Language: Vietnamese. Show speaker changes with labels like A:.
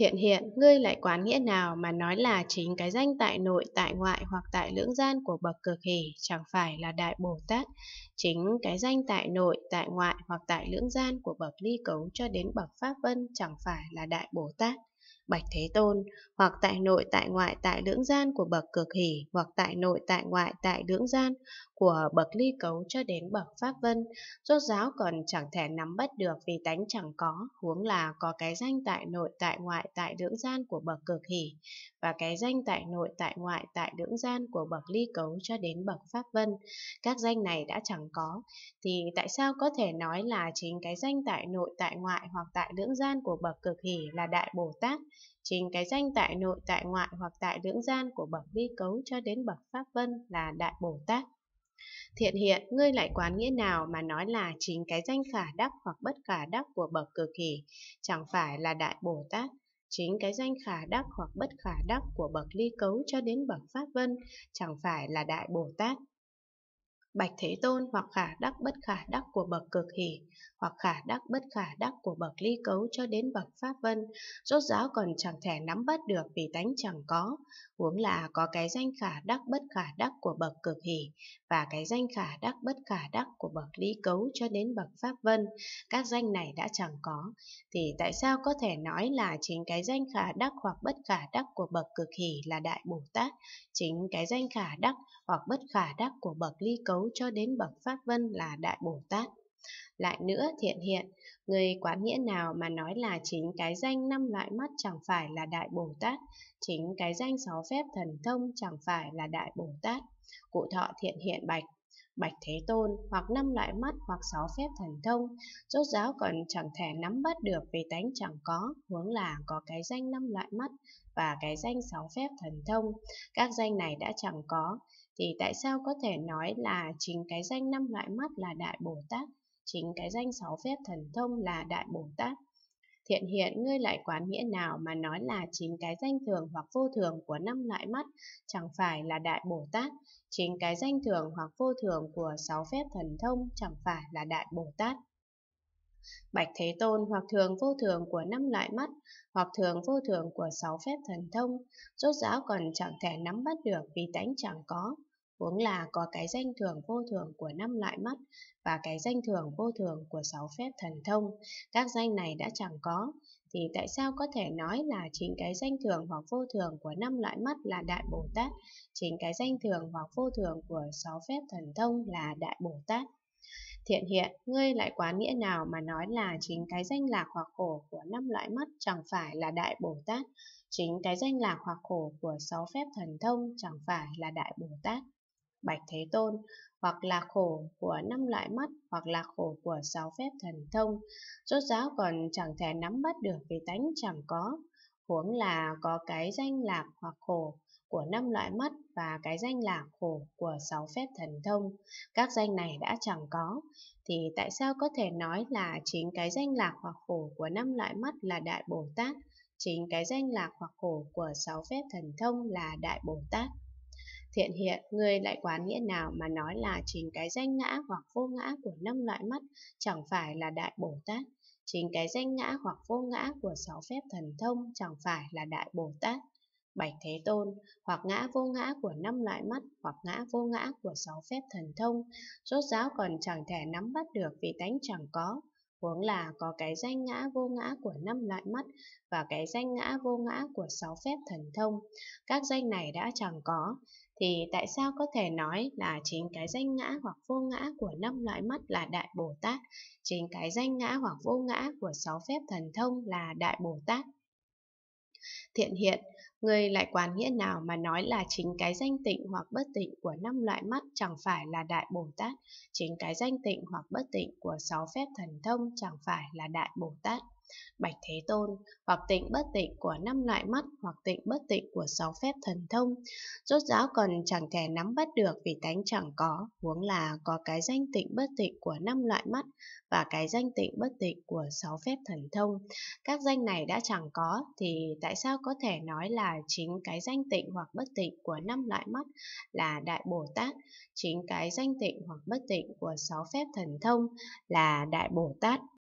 A: Thiện hiện, ngươi lại quán nghĩa nào mà nói là chính cái danh tại nội, tại ngoại hoặc tại lưỡng gian của bậc cực hỷ chẳng phải là Đại Bồ Tát. Chính cái danh tại nội, tại ngoại hoặc tại lưỡng gian của bậc ly cấu cho đến bậc Pháp Vân chẳng phải là Đại Bồ Tát. Bạch Thế Tôn, hoặc tại nội tại ngoại tại lưỡng gian của bậc cực hỷ, hoặc tại nội tại ngoại tại lưỡng gian của bậc ly cấu cho đến bậc pháp vân, rốt giáo còn chẳng thể nắm bắt được vì tánh chẳng có, huống là có cái danh tại nội tại ngoại tại lưỡng gian của bậc cực hỷ, và cái danh tại nội tại ngoại tại lưỡng gian của bậc ly cấu cho đến bậc pháp vân. Các danh này đã chẳng có, thì tại sao có thể nói là chính cái danh tại nội tại ngoại hoặc tại lưỡng gian của bậc cực hỷ là Đại Bồ Tát trình cái danh tại nội tại ngoại hoặc tại lưỡng gian của bậc ly cấu cho đến bậc pháp vân là đại bồ tát thiện hiện ngươi lại quán nghĩa nào mà nói là chính cái danh khả đắc hoặc bất khả đắc của bậc cực kỳ chẳng phải là đại bồ tát chính cái danh khả đắc hoặc bất khả đắc của bậc ly cấu cho đến bậc pháp vân chẳng phải là đại bồ tát Bạch Thế Tôn hoặc khả đắc bất khả đắc của bậc cực hỷ, hoặc khả đắc bất khả đắc của bậc ly cấu cho đến bậc pháp vân, rốt ráo còn chẳng thể nắm bắt được vì tánh chẳng có, huống là có cái danh khả đắc bất khả đắc của bậc cực hỷ và cái danh khả đắc bất khả đắc của bậc ly cấu cho đến bậc pháp vân, các danh này đã chẳng có, thì tại sao có thể nói là chính cái danh khả đắc hoặc bất khả đắc của bậc cực hỷ là đại Bồ Tát, chính cái danh khả đắc hoặc bất khả đắc của bậc ly cấu cấu cho đến bậc Pháp Vân là Đại Bồ Tát. Lại nữa thiện hiện, người quán nghĩa nào mà nói là chính cái danh năm loại mắt chẳng phải là Đại Bồ Tát, chính cái danh sáu phép thần thông chẳng phải là Đại Bồ Tát. Cụ thọ thiện hiện bạch, bạch thế tôn hoặc năm loại mắt hoặc sáu phép thần thông, rốt giáo còn chẳng thể nắm bắt được vì tánh chẳng có, huống là có cái danh năm loại mắt và cái danh sáu phép thần thông, các danh này đã chẳng có, thì tại sao có thể nói là chính cái danh năm loại mắt là đại bồ tát chính cái danh sáu phép thần thông là đại bồ tát thiện hiện ngươi lại quán nghĩa nào mà nói là chính cái danh thường hoặc vô thường của năm loại mắt chẳng phải là đại bồ tát chính cái danh thường hoặc vô thường của sáu phép thần thông chẳng phải là đại bồ tát Bạch Thế Tôn hoặc thường vô thường của năm loại mắt, hoặc thường vô thường của sáu phép thần thông, rốt ráo còn chẳng thể nắm bắt được vì tánh chẳng có, huống là có cái danh thường vô thường của năm loại mắt và cái danh thường vô thường của sáu phép thần thông, các danh này đã chẳng có, thì tại sao có thể nói là chính cái danh thường hoặc vô thường của năm loại mắt là Đại Bồ Tát, chính cái danh thường hoặc vô thường của sáu phép thần thông là Đại Bồ Tát? Thiện hiện, ngươi lại quán nghĩa nào mà nói là chính cái danh lạc hoặc khổ của năm loại mắt chẳng phải là Đại Bồ Tát, chính cái danh lạc hoặc khổ của sáu phép thần thông chẳng phải là Đại Bồ Tát. Bạch Thế Tôn, hoặc là khổ của năm loại mắt, hoặc là khổ của sáu phép thần thông, rốt ráo còn chẳng thể nắm bắt được vì tánh chẳng có, huống là có cái danh lạc hoặc khổ của năm loại mắt và cái danh là khổ của sáu phép thần thông. Các danh này đã chẳng có, thì tại sao có thể nói là chính cái danh lạc hoặc khổ của năm loại mắt là Đại Bồ Tát, chính cái danh lạc hoặc khổ của sáu phép thần thông là Đại Bồ Tát? Thiện hiện, ngươi lại quán nghĩa nào mà nói là chính cái danh ngã hoặc vô ngã của năm loại mắt chẳng phải là Đại Bồ Tát, chính cái danh ngã hoặc vô ngã của sáu phép thần thông chẳng phải là Đại Bồ Tát. Bạch Thế Tôn, hoặc ngã vô ngã của năm loại mắt, hoặc ngã vô ngã của sáu phép thần thông, rốt giáo còn chẳng thể nắm bắt được vì tánh chẳng có. Huống là có cái danh ngã vô ngã của năm loại mắt và cái danh ngã vô ngã của sáu phép thần thông. Các danh này đã chẳng có, thì tại sao có thể nói là chính cái danh ngã hoặc vô ngã của năm loại mắt là Đại Bồ Tát, chính cái danh ngã hoặc vô ngã của sáu phép thần thông là Đại Bồ Tát? Thiện hiện, người lại quán nghĩa nào mà nói là chính cái danh tịnh hoặc bất tịnh của năm loại mắt chẳng phải là Đại Bồ Tát, chính cái danh tịnh hoặc bất tịnh của sáu phép thần thông chẳng phải là Đại Bồ Tát. Bạch Thế Tôn, hoặc tịnh bất tịnh của năm loại mắt, hoặc tịnh bất tịnh của sáu phép thần thông. Rốt ráo còn chẳng thể nắm bắt được vì tánh chẳng có, huống là có cái danh tịnh bất tịnh của năm loại mắt và cái danh tịnh bất tịnh của sáu phép thần thông. Các danh này đã chẳng có, thì tại sao có thể nói là chính cái danh tịnh hoặc bất tịnh của năm loại mắt là Đại Bồ Tát, chính cái danh tịnh hoặc bất tịnh của sáu phép thần thông là Đại Bồ Tát.